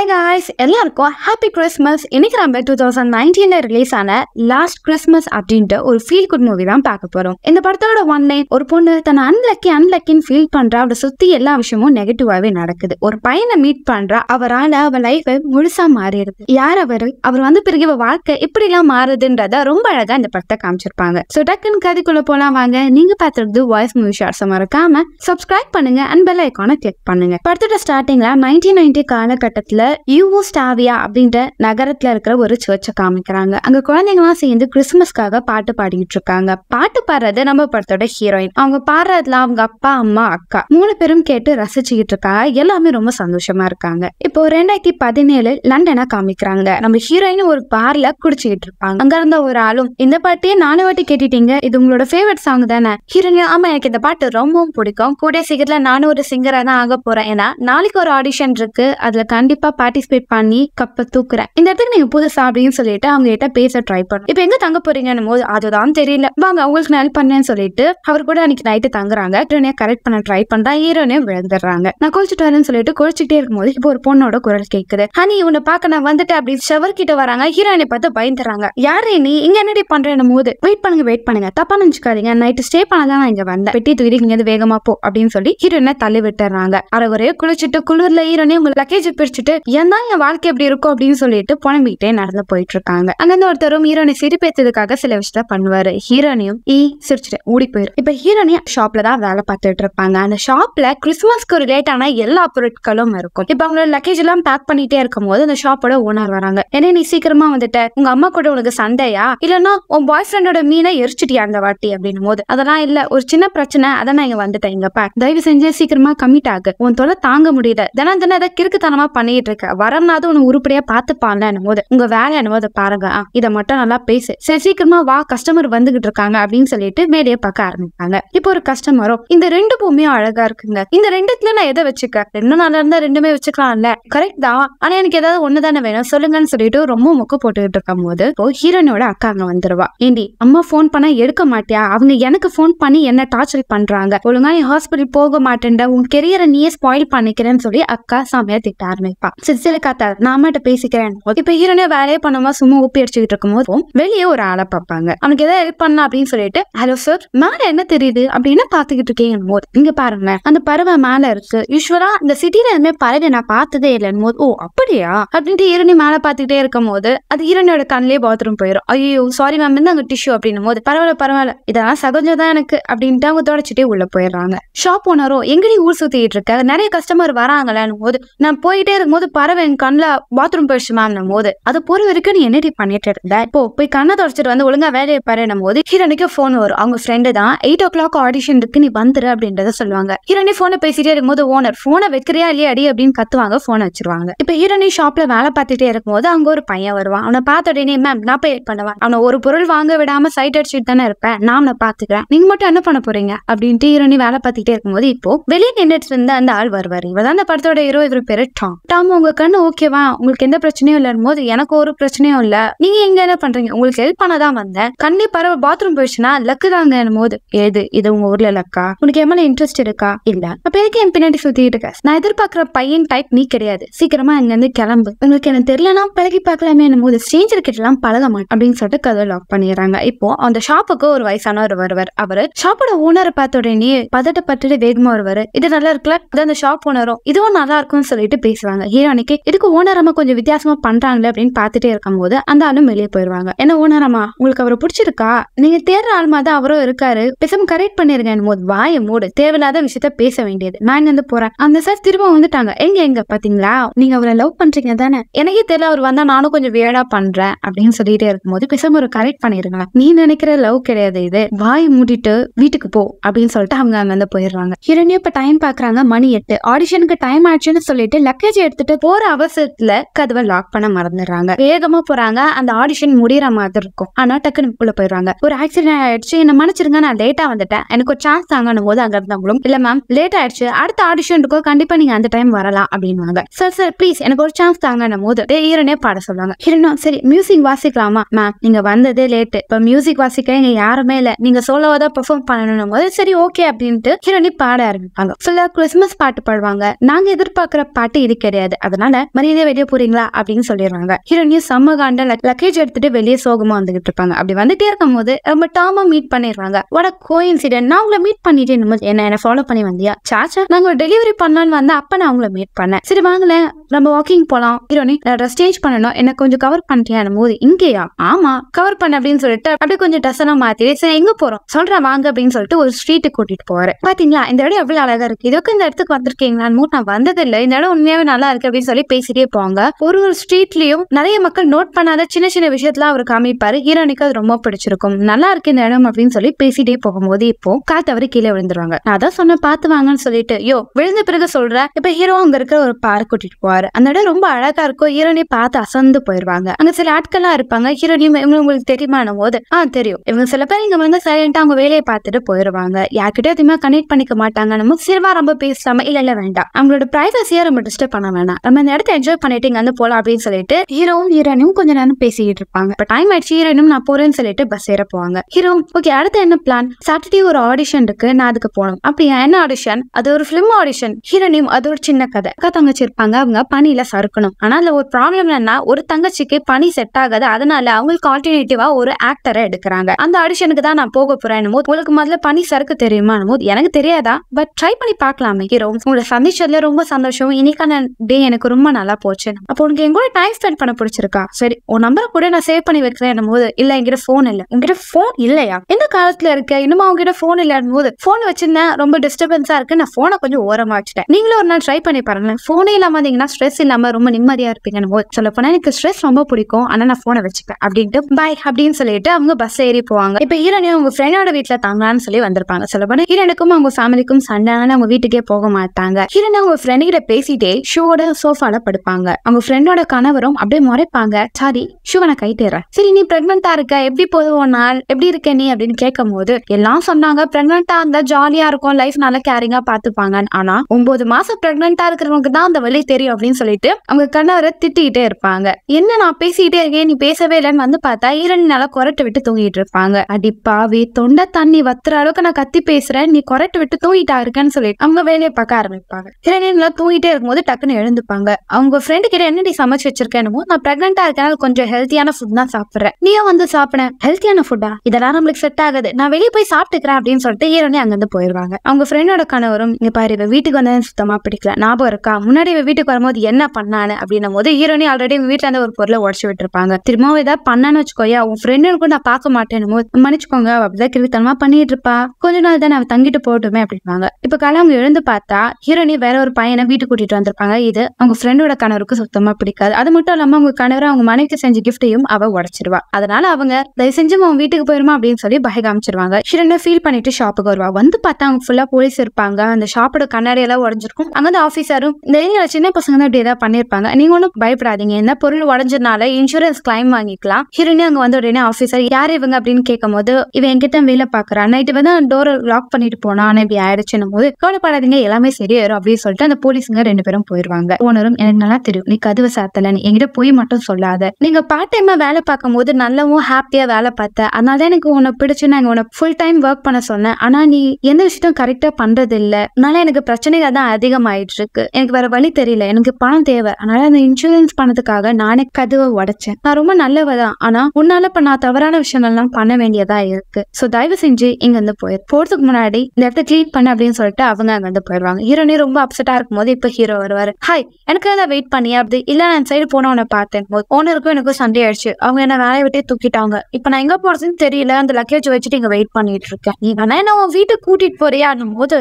high guys எல்லாருக்கும் happy Christmas இன்னைக்கு நம்ம டூ தௌசண்ட் நைன்டீன்ல ரிலீஸ் ஆன லாஸ்ட் கிறிஸ்மஸ் அப்படின்ட்டு ஒரு ஃபீல் குட் மூவி தான் பார்க்க போறோம் இந்த படத்தோட ஒன் லைன் ஒரு பொண்ணு தன் அன்லக்கி அன்லக்கின்னு ஃபீல் பண்ற அவட சுத்தி எல்லா விஷயமும் நெகட்டிவாவே நடக்குது ஒரு பையனை மீட் பண்றா அவரால் அவ லைஃப் முழுசா மாறிடுது யார் அவரு அவர் வந்து பிறகு இவ வாழ்க்கை இப்படி எல்லாம் மாறுதுன்றத ரொம்ப அழகா இந்த படத்தை காமிச்சிருப்பாங்க சோ டக்குன்னு கதைக்குள்ள போலாம் வாங்க நீங்க பார்த்துருக்குது வாய்ஸ் மூவி ஷார்ட்ஸ் மறக்காம சப்ஸ்கிரைப் பண்ணுங்க அண்ட் பெல் ஐக்கான கிளிக் பண்ணுங்க படத்தோட ஸ்டார்டிங்ல நைன்டீன் நைன்டி காலகட்டத்துல யூவோஸ்டாவியா அப்படின்ற நகரத்துல இருக்கிற ஒரு சர்ச்சை காமிக்கிறாங்க அங்க குழந்தைங்களாம் சேர்ந்து கிறிஸ்துமஸ்க்காக பாட்டு பாடிட்டு இருக்காங்க பாட்டு பாடுறது நம்ம படத்தோட ஹீரோயின் அவங்க பாடுறதுல அவங்க அப்பா அம்மா அக்கா மூணு பேரும் கேட்டு ரசிச்சுக்கிட்டு இருக்காங்க எல்லாமே ரொம்ப சந்தோஷமா இருக்காங்க இப்போ ரெண்டாயிரத்தி பதினேழு லண்டனா காமிக்கிறாங்க நம்ம ஹீரோயின் ஒரு பார்ல குடிச்சுக்கிட்டு இருப்பாங்க அங்க இருந்த ஒரு ஆளும் இந்த பாட்டையே நானும் வாட்டி கேட்டுட்டீங்க இது உங்களோட ஃபேவரட் சாங் தானே ஹீரோயின் ஆமா எனக்கு இந்த பாட்டு ரொம்பவும் பிடிக்கும் கூட சீக்கிரத்துல நானும் ஒரு சிங்கரா தான் ஆக போறேன் ஏன்னா நாளைக்கு ஒரு ஆடிஷன் இருக்கு அதுல கண்டிப்பா பார்ட்டிசிபேட் பண்ணி கப்பை தூக்குறேன் இந்த இடத்துக்கு நீங்க புதுசா அப்படின்னு சொல்லிட்டு அவங்க கிட்ட பேச ட்ரை பண்ணும் இப்போ எங்க தங்க போறீங்கன்னு போது அதுதான் தெரியல வாங்க அவங்களுக்கு ஹெல்ப் பண்ணேன்னு சொல்லிட்டு அவர் கூட அன்னைக்கு நைட்டு தங்குறாங்க ஹீரோனியை கரெக்ட் பண்ண ட்ரை பண்றா ஹீரோனே விழுந்துடுறாங்க நான் குளிச்சுட்டு வரேன்னு சொல்லிட்டு குளிச்சுட்டே இருக்கும்போது இப்போ ஒரு பொண்ணோட குரல் கேட்குது ஹனி உன்னை பார்க்க நான் வந்துட்டு அப்படி ஷவர் கிட்ட வராங்க ஹீரோனை பார்த்து பயந்துறாங்க யாரே நீ இங்க என்னடி பண்றேன்னு போது வெயிட் பண்ணுங்க வெயிட் பண்ணுங்க தப்பா நினைச்சுக்காதீங்க நைட்டு ஸ்டே பண்ணதான் நான் இங்க வந்தேன் பெட்டி தூக்கி இங்க வேகமா போ அப்படின்னு சொல்லி ஹீரோனை தள்ளி விட்டுறாங்க அரை ஒரே குளிச்சுட்டு குளிர்ல ஹீரோனே உங்க லக்கேஜ் பிரிச்சுட்டு ஏன்னா என் வாழ்க்கை எப்படி இருக்கும் அப்படின்னு சொல்லிட்டு புலம்பிக்கிட்டே நடந்து போயிட்டு இருக்காங்க அங்கிருந்து ஒருத்தரும் ஹீரோனை சிரிப்பேத்ததுக்காக சில விஷயத்த பண்ணுவாரு ஹீரோனையும் ஈ சிரிச்சுட்டு ஓடி போயிரு இப்ப ஹீரோனி ஷாப்ல தான் வேலை பார்த்துட்டு இருப்பாங்க அந்த ஷாப்ல கிறிஸ்துமஸ்க்கு ரிலேட் ஆன எல்லா பொருட்களும் இருக்கும் இப்ப அவங்களோட லக்கேஜ் எல்லாம் பேக் பண்ணிட்டே இருக்கும் போது அந்த ஷாப்போட ஓனர் வராங்க ஏன்னா நீ சீக்கிரமா வந்துட்ட உங்க அம்மா கூட உனக்கு சண்டையா இல்லன்னா உன் பாய் ஃப்ரெண்டோட மீனை எரிச்சிட்டியா அந்த வாட்டி அப்படின்னும் போது அதெல்லாம் இல்ல ஒரு சின்ன பிரச்சனை அதை நான் இங்க வந்துட்டேன் எங்கப்பா தயவு செஞ்சு சீக்கிரமா கம்மிட் ஆகு உன் தொலை தாங்க முடியல தினம் தினம் அதை கிறுக்குத்தனமா பண்ணிட்டு இருக்க வரம்னாவது உன்னை உருப்படியா பார்த்துப்பான்ல போது உங்க வேலை என்னவோ அதை பாருங்க இதை மட்டும் நல்லா பேசு சரி சீக்கிரமா வா கஸ்டமர் வந்துகிட்டு இருக்காங்க அப்படின்னு சொல்லிட்டு வேலையை பார்க்க ஆரம்பிப்பாங்க இப்போ ஒரு கஸ்டமரும் இந்த ரெண்டு பூமியும் அழகா இருக்குங்க இந்த ரெண்டுத்துல நான் எதை வச்சுக்க ரெண்டு நாளா இருந்தா ரெண்டுமே வச்சுக்கலாம்ல கரெக்ட் தான் ஆனா எனக்கு ஏதாவது ஒண்ணுதானே வேணும் சொல்லுங்கன்னு சொல்லிட்டு ரொம்ப முக்கு போட்டுக்கிட்டு இருக்கும் போது ஹீரோனோட அக்காங்க வந்துருவா ஏண்டி அம்மா போன் பண்ணா எடுக்க மாட்டியா அவங்க எனக்கு போன் பண்ணி என்ன டார்ச்சர் பண்றாங்க ஒழுங்கா நீ ஹாஸ்பிட்டல் போக மாட்டேன்ட உன் கெரியரை நீயே ஸ்பாயில் பண்ணிக்கிறேன்னு சொல்லி அக்கா சாமியா திட்ட ஆரம்பிப்பா சரி சரி காத்தா நான் அம்மாட்ட பேசிக்கிறேன் இப்ப ஹீரோனே வேலையே பண்ணாம சும்மா ஊப்பி அடிச்சுக்கிட்டு இருக்கும் வெளியே ஒரு ஆளை பார்ப்பாங்க அவனுக்கு ஏதாவது ஹெல்ப் பண்ணலாம் அப்படின்னு சொல்லிட்டு ஹலோ சார் மேல என்ன தெரியுது அப்படின்னு பாத்துக்கிட்டு இருக்கேன் போது இங்க பாருங்க அந்த பறவை மேல இருக்கு யூஸ்வலா இந்த சிட்டில எதுவுமே பறவை நான் பார்த்ததே இல்லைன்னு போது ஓ அப்படியா அப்படின்ட்டு ஹீரோனி மேல பாத்துக்கிட்டே இருக்கும் போது அது ஹீரோனியோட கண்ணிலே பாத்ரூம் போயிடும் ஐயோ சாரி மேம் வந்து அங்க டிஷ்யூ அப்படின்னும் போது பரவாயில்ல பரவாயில்ல இதெல்லாம் சகஜம் தான் எனக்கு அப்படின்ட்டு அவங்க தொடச்சிட்டே உள்ள போயிடுறாங்க ஷாப் ஓனரோ எங்கடி ஊர் சுத்திட்டு இருக்க நிறைய கஸ்டமர் வராங்களேன்னு போது நான் போயிட்டே இருக்கும்போது பறவை என் கண்ணில் பாத்ரூம் போயிடுச்சு மேம் போது அதை பொறு வரைக்கும் நீ என்ன பண்ணிட்டு இருந்த இப்போ போய் கண்ணை தொடச்சிட்டு வந்து ஒழுங்கா வேலையை பாருனும் போது ஹீரோனிக்கு ஃபோன் வரும் அவங்க ஃப்ரெண்டு தான் எயிட் ஓ கிளாக் ஆடிஷன் இருக்கு நீ வந்துரு அப்படின்றத சொல்லுவாங்க ஹீரணி ஃபோனை பேசிட்டே இருக்கும்போது ஓனர் ஃபோனை வைக்கிறியா இல்லையா அடி அப்படின்னு கத்துவாங்க ஃபோனை வச்சிருவாங்க இப்போ ஹீரோனி ஷாப்ல வேலை பார்த்துட்டே இருக்கும்போது அங்க ஒரு பையன் வருவான் அவனை பார்த்த உடனே மேம் நான் போய் பண்ணுவான் அவனை ஒரு பொருள் வாங்க விடாம சைட் அடிச்சுட்டு தானே இருப்பேன் நான் அவனை பாத்துக்கிறேன் நீங்க மட்டும் என்ன பண்ண போறீங்க அப்படின்ட்டு ஹீரோனி வேலை பார்த்துட்டே இருக்கும்போது இப்போ வெளியே நின்றுட்டு இருந்த அந்த ஆள் வருவார் இவதான் அந்த படத்தோட ஹீரோ இவர் பேரு டாம் டாம் உங்கள் கண்ணு ஓகேவா உங்களுக்கு எந்த பிரச்சனையும் இல்லைன்னு போது எனக்கு ஒரு பிரச்சனையும் இல்லை நீங்கள் எங்கே என்ன பண்ணுறீங்க உங்களுக்கு ஹெல்ப் பண்ண தான் வந்தேன் கண்ணி பரவ பாத்ரூம் போயிடுச்சுன்னா லக்கு தாங்க போது எது இது உங்கள் ஊரில் லக்கா உனக்கு எம்எல்ஏ இன்ட்ரெஸ்ட் இருக்கா இல்லை அப்போ எதுக்கு என் பின்னாடி சுற்றிட்டு இருக்க நான் எதிர்பார்க்குற பையன் டைப் நீ கிடையாது சீக்கிரமா இங்கேருந்து கிளம்பு உங்களுக்கு எனக்கு தெரியலனா பழகி பார்க்கலாமே போது ஸ்ட்ரேஞ்சர் எல்லாம் பழக மாட்டேன் அப்படின்னு சொல்லிட்டு கதை லாக் பண்ணிடுறாங்க இப்போ அந்த ஷாப்புக்கு ஒரு வயசானவர் வருவார் அவர் ஷாப்போட ஓனரை பார்த்த உடனே பதட்டப்பட்டு வேகமா வருவார் இது நல்லா இருக்குல்ல அந்த ஷாப் ஓனரும் இதுவும் நல்லா இருக்கும்னு சொல்லிட்டு பேசுவாங்க ஹீரோ அன்னைக்கு இதுக்கு ஓனர் அம்மா கொஞ்சம் வித்தியாசமா பண்றாங்களே அப்படின்னு பார்த்துட்டே போது அந்த ஆளும் வெளியே போயிருவாங்க ஏன்னா ஓனர் அம்மா உங்களுக்கு அவரை பிடிச்சிருக்கா நீங்க தேடுற ஆளுமா தான் அவரும் இருக்காரு பேசாம கரெக்ட் பண்ணிருக்கேன் போது வாய மூடு தேவையில்லாத விஷயத்த பேச வேண்டியது நான் வந்து போறேன் அந்த சார் திரும்ப வந்துட்டாங்க எங்க எங்க பாத்தீங்களா நீங்க அவரை லவ் பண்றீங்க தானே எனக்கே தெரியல அவர் வந்தா நானும் கொஞ்சம் வேடா பண்றேன் அப்படின்னு சொல்லிட்டே போது பேசாம ஒரு கரெக்ட் பண்ணிருங்க நீ நினைக்கிற லவ் கிடையாது இது வாய மூடிட்டு வீட்டுக்கு போ அப்படின்னு சொல்லிட்டு அவங்க அங்க வந்து போயிடுறாங்க ஹிரண்யா இப்ப டைம் பாக்குறாங்க மணி எட்டு ஆடிஷனுக்கு டைம் ஆச்சுன்னு சொல்லிட்டு லக்கேஜ் எடுத்துட்டு போற அவசரத்துல கதவை லாக் பண்ண மறந்துடுறாங்க வேகமா போறாங்க அந்த ஆடிஷன் முடியற மாதிரி இருக்கும் ஆனா டக்குனு உள்ள போயிடுறாங்க ஒரு ஆக்சிடென்ட் ஆயிடுச்சு என்ன மன்னிச்சிருங்க நான் லேட்டா வந்துட்டேன் எனக்கு ஒரு சான்ஸ் தாங்கணும் போது அங்க இருந்தவங்களும் இல்ல மேம் லேட் ஆயிடுச்சு அடுத்த ஆடிஷன் இருக்கோ கண்டிப்பா நீங்க அந்த டைம் வரலாம் அப்படின்வாங்க சார் சார் ப்ளீஸ் எனக்கு ஒரு சான்ஸ் தாங்கணும் போது ஈரனே பாட சொல்லுவாங்க ஹீரனும் சரி மியூசிக் வாசிக்கலாமா மேம் நீங்க வந்ததே லேட்டு இப்ப மியூசிக் வாசிக்க இங்க யாருமே இல்ல நீங்க சோலோவா தான் பெர்ஃபார்ம் பண்ணணும் போது சரி ஓகே அப்படின்ட்டு ஹீரனி பாட ஆரம்பிப்பாங்க ஃபுல்லா கிறிஸ்மஸ் பாட்டு பாடுவாங்க நாங்க எதிர்பார்க்கிற பாட்டு இது கிடையாது அதனால மரியாதை வெளியே போறீங்களா அப்படின்னு சொல்லிடுறாங்க ஹீரோனியும் செம்ம காண்ட லக்கேஜ் எடுத்துட்டு வெளியே சோகமா வந்துகிட்டு இருப்பாங்க அப்படி வந்துட்டே இருக்கும் போது ரொம்ப டாமா மீட் பண்ணிடுறாங்க வட கோயின்சிடென்ட் நான் உங்களை மீட் பண்ணிட்டு என்ன என்ன ஃபாலோ பண்ணி வந்தியா சாச்சா நாங்க டெலிவரி பண்ணலான்னு வந்தா அப்ப நான் உங்களை மீட் பண்ணேன் சரி வாங்கல நம்ம வாக்கிங் போலாம் ஹீரோனி ட்ரெஸ் சேஞ்ச் பண்ணணும் என்ன கொஞ்சம் கவர் பண்றியா போது இங்கேயா ஆமா கவர் பண்ண அப்படின்னு சொல்லிட்டு அப்படியே கொஞ்சம் ட்ரெஸ் எல்லாம் மாத்திட்டு சரி எங்க போறோம் சொல்றேன் வாங்க அப்படின்னு சொல்லிட்டு ஒரு ஸ்ட்ரீட்டுக்கு கூட்டிட்டு போவாரு பாத்தீங்களா இந்த இடம் எவ்வளவு அழகா இருக்கு இதுக்கு இந்த இடத்துக்கு வந்திருக்கீங்களான்னு நான் வந்ததில்லை இந்த இடம் உண்மையாவே நல்லா இருக்கு அப்படின்னு சொல்லி பேசிட்டே போவாங்க ஒரு ஒரு ஸ்ட்ரீட்லயும் நிறைய மக்கள் நோட் பண்ணாத சின்ன சின்ன விஷயத்தெல்லாம் அவர் காமிப்பாரு ஹீரோனிக்கு அது ரொம்ப பிடிச்சிருக்கும் நல்லா இருக்கு இந்த இடம் அப்படின்னு சொல்லி பேசிட்டே போகும்போது இப்போ காத்து அவரு கீழே விழுந்துருவாங்க நான் அதான் சொன்ன பாத்து வாங்கன்னு சொல்லிட்டு யோ விழுந்த பிறகு சொல்ற இப்ப ஹீரோ அங்க இருக்கிற ஒரு பார்க் கூட்டிட்டு போவாரு அந்த இடம் ரொம்ப அழகா இருக்கும் ஹீரோனே பார்த்து அசந்து போயிருவாங்க அங்க சில ஆட்கள்லாம் இருப்பாங்க ஹீரோனியும் இவங்க உங்களுக்கு தெரியுமான போது ஆ தெரியும் இவங்க சில பேர் இங்க வந்து சைலண்டா அவங்க வேலையை பார்த்துட்டு போயிருவாங்க யார்கிட்டயும் அதிகமா கனெக்ட் பண்ணிக்க மாட்டாங்க நம்ம சிறுவா ரொம்ப பேசாம இல்ல இல்ல வேண்டாம் அவங்களோட பிரைவசியா ரொம்ப டிஸ்டர்ப் பண்ண வேணாம் நம்ம இந்த இடத்த என்ஜாய் பண்ணிட்டு இங்க வந்து போலாம் அப்படின்னு சொல்லிட்டு ஹீரோவும் ஹீரோனும் கொஞ்ச நேரம் பேசிக்கிட்டு இருப்பாங்க இப்போ டைம் ஆயிடுச்சு ஹீரோனும் நான் போறேன்னு சொல்லிட்டு பஸ் ஏற போவாங்க ஹீரோ ஓகே அடுத்த என்ன பிளான் சாட்டர்டே ஒரு ஆடிஷன் இருக்கு நான் அதுக்கு போகணும் அப்படியா என்ன ஆடிஷன் அது ஒரு ஃபிலிம் ஆடிஷன் ஹீரோனியும் அது ஒரு சின்ன கதை அக்கா தங்கச்சி இருப்பாங்க அவங்க பணியில சறுக்கணும் ஆனா அதுல ஒரு ப்ராப்ளம் என்னன்னா ஒரு தங்கச்சிக்கு பணி செட் ஆகாது அதனால அவங்களுக்கு ஆல்டர்னேட்டிவா ஒரு ஆக்டரை எடுக்கிறாங்க அந்த ஆடிஷனுக்கு தான் நான் போக போறேன் உங்களுக்கு முதல்ல பணி சறுக்கு தெரியுமா போது எனக்கு தெரியாதா பட் ட்ரை பண்ணி பார்க்கலாமே ஹீரோ உங்களை சந்திச்சதுல ரொம்ப சந்தோஷம் இன்னைக்கான டே எனக்கு எனக்கு ரொம்ப நல்லா போச்சு அப்போ உனக்கு எங்க கூட டைம் ஸ்பெண்ட் பண்ண பிடிச்சிருக்கா சரி உன் நம்பரை கூட நான் சேவ் பண்ணி வைக்கிறேன் போது இல்ல என்கிட்ட ஃபோன் இல்லை உங்ககிட்ட ஃபோன் இல்லையா இந்த காலத்துல இருக்க இன்னுமா உங்ககிட்ட ஃபோன் இல்லைன்னு போது ஃபோன் வச்சிருந்தேன் ரொம்ப டிஸ்டர்பன்ஸா இருக்கு நான் ஃபோனை கொஞ்சம் ஓரமா வச்சுட்டேன் நீங்களும் ஒரு நாள் ட்ரை பண்ணி பாருங்க ஃபோனே இல்லாம இருந்தீங்கன்னா ஸ்ட்ரெஸ் இல்லாம ரொம்ப நிம்மதியா இருப்பீங்கன்னு போது சொல்ல போனா எனக்கு ஸ்ட்ரெஸ் ரொம்ப பிடிக்கும் ஆனா நான் ஃபோனை வச்சுப்பேன் அப்படின்ட்டு பாய் அப்படின்னு சொல்லிட்டு அவங்க பஸ் ஏறி போவாங்க இப்ப ஈரனையும் அவங்க ஃப்ரெண்டோட வீட்டுல தாங்கலான்னு சொல்லி வந்திருப்பாங்க சொல்ல போனா ஈரனுக்கும் அவங்க ஃபேமிலிக்கும் சண்டைனால அவங்க வீட்டுக்கே போக மாட்டாங்க ஈரன் அவங்க ஃப்ரெண்ட் கிட்ட பேசிட்டே ஷோட சோஃபால படுப்பாங்க அவங்க ஃப்ரெண்டோட கணவரும் அப்படியே முறைப்பாங்க சாரி சிவனை கைட்டேறேன் சரி நீ பிரெக்னெண்டா இருக்க எப்படி போதும் நாள் எப்படி இருக்க நீ அப்படின்னு கேட்கும் போது எல்லாம் சொன்னாங்க பிரெக்னெண்டா இருந்தா ஜாலியா இருக்கும் லைஃப் நல்லா கேரிங்கா பாத்துப்பாங்க ஆனா ஒன்பது மாசம் பிரெக்னெண்டா இருக்கிறவங்க தான் அந்த வழி தெரியும் அப்படின்னு சொல்லிட்டு அவங்க கணவரை திட்டிக்கிட்டே இருப்பாங்க என்ன நான் பேசிக்கிட்டே இருக்கேன் நீ பேசவே இல்லைன்னு வந்து பார்த்தா இரண்டு நல்லா குரட்டு விட்டு தூங்கிட்டு இருப்பாங்க அடிப்பாவி தொண்டை தண்ணி வத்துற அளவுக்கு நான் கத்தி பேசுறேன் நீ குரட்டு விட்டு தூங்கிட்டா இருக்கேன்னு சொல்லிட்டு அவங்க வேலையை பார்க்க ஆரம்பிப்பாங்க இரண்டு நல்லா தூங்கிட்டே இருக்கும்போது டக்குன்னு எழுந்து இருப்பாங்க அவங்க ஃப்ரெண்டு கிட்ட நீ சமைச்சு வச்சிருக்கேனமோ நான் பிரெக்னெண்டா இருக்கனால கொஞ்சம் ஹெல்த்தியான ஃபுட் தான் சாப்பிடுறேன் நீயும் வந்து சாப்பிட ஹெல்த்தியான ஃபுட்டா இதெல்லாம் நம்மளுக்கு செட் ஆகுது நான் வெளியே போய் சாப்பிட்டுக்கிறேன் அப்படின்னு சொல்லிட்டு ஈரோனே அங்கேருந்து போயிருவாங்க அவங்க ஃப்ரெண்டோட கணவரும் இங்க பாரு இவ வீட்டுக்கு வந்தது சுத்தமா பிடிக்கல ஞாபகம் இருக்கா முன்னாடி இவ வீட்டுக்கு வரும்போது என்ன பண்ணானு அப்படின்னும் போது ஈரோனி ஆல்ரெடி வீட்டுல இருந்து ஒரு பொருளை உடச்சு விட்டுருப்பாங்க திரும்பவும் ஏதாவது பண்ணான்னு வச்சுக்கோயா உன் ஃப்ரெண்டு கூட நான் பார்க்க மாட்டேன்னு மன்னிச்சுக்கோங்க அப்படிதான் கிருத்தனமா பண்ணிட்டு இருப்பா கொஞ்ச நாள் தான் நான் தங்கிட்டு போட்டுமே அப்படின்பாங்க இப்ப கலாம் எழுந்து பார்த்தா ஹீரோனி வேற ஒரு பையனை வீட்டுக்கு கூட்டிட்டு வந்திருப்பாங்க இது அவங்க ஃப்ரெண்டோட கணவருக்கு சுத்தமாக பிடிக்காது அது மட்டும் இல்லாமல் அவங்க கணவர் அவங்க மனைவிக்கு செஞ்ச கிஃப்டையும் அவள் உடச்சிருவா அதனால அவங்க தயவு செஞ்சு அவன் வீட்டுக்கு போயிருமா அப்படின்னு சொல்லி பய காமிச்சிருவாங்க ஷிரனை ஃபீல் பண்ணிட்டு ஷாப்புக்கு வருவா வந்து பார்த்தா அவங்க ஃபுல்லாக போலீஸ் இருப்பாங்க அந்த ஷாப்போட கண்ணாடி எல்லாம் உடஞ்சிருக்கும் அங்கே அந்த ஆஃபீஸரும் இந்த ஏரியாவில் சின்ன பசங்க தான் இப்படி ஏதாவது பண்ணியிருப்பாங்க நீங்கள் ஒன்றும் பயப்படாதீங்க என்ன பொருள் உடஞ்சதுனால இன்சூரன்ஸ் கிளைம் வாங்கிக்கலாம் ஹிரணி அங்கே வந்து உடனே ஆஃபீஸர் யார் இவங்க அப்படின்னு கேட்கும் போது இவன் என்கிட்ட வேலை பார்க்குறா நைட்டு வந்து டோரை லாக் பண்ணிட்டு போனா இப்படி ஆயிடுச்சுன்னு போது கவலைப்படாதீங்க எல்லாமே சரியாயிரும் அப்படின்னு சொல்லிட்டு அந்த போலீஸுங்க ரெண்டு பேரும் போயிடுவாங்க ஓனரும் எனக்கு நல்லா தெரியும் நீ கதவை நீ எங்கிட்ட போய் மட்டும் சொல்லாத நீங்க பார்ட் டைமா வேலை பார்க்கும் போது நல்லவும் ஹாப்பியா வேலை பார்த்த அதனால எனக்கு உன்னை பிடிச்சு நான் உன்னை ஃபுல் டைம் ஒர்க் பண்ண சொன்னேன் ஆனா நீ எந்த விஷயத்தையும் கரெக்டா பண்றது இல்ல அதனால எனக்கு பிரச்சனைகள் தான் அதிகமாயிட்டு இருக்கு எனக்கு வேற வழி தெரியல எனக்கு பணம் தேவை அதனால அந்த இன்சூரன்ஸ் பண்ணதுக்காக நானே கதவை உடைச்சேன் நான் ரொம்ப நல்லவதான் தான் ஆனா உன்னால இப்ப நான் தவறான விஷயங்கள்லாம் பண்ண வேண்டியதா இருக்கு சோ தயவு செஞ்சு இங்க இருந்து போயிரு போறதுக்கு முன்னாடி இந்த இடத்த கிளீன் பண்ண அப்படின்னு சொல்லிட்டு அவங்க அங்க இருந்து போயிடுவாங்க ஹீரோனே ரொம்ப அப்செட்டா இருக்கும் போது இப்ப ஹீரோ வருவாரு ஹாய் எனக்கு தான் வெயிட் பண்ணி அப்படி இல்லை நான் சைடு போன போனவனை பார்த்தேன் போது ஓனருக்கும் எனக்கும் சண்டே ஆயிடுச்சு அவங்க என்ன வேலையை விட்டே தூக்கிட்டாங்க இப்போ நான் எங்கே போகிறதுன்னு தெரியல அந்த லக்கேஜ் வச்சுட்டு இங்கே வெயிட் பண்ணிட்டு இருக்கேன் நீ வேணா என்ன உன் வீட்டுக்கு கூட்டிட்டு போறியான்னும் போது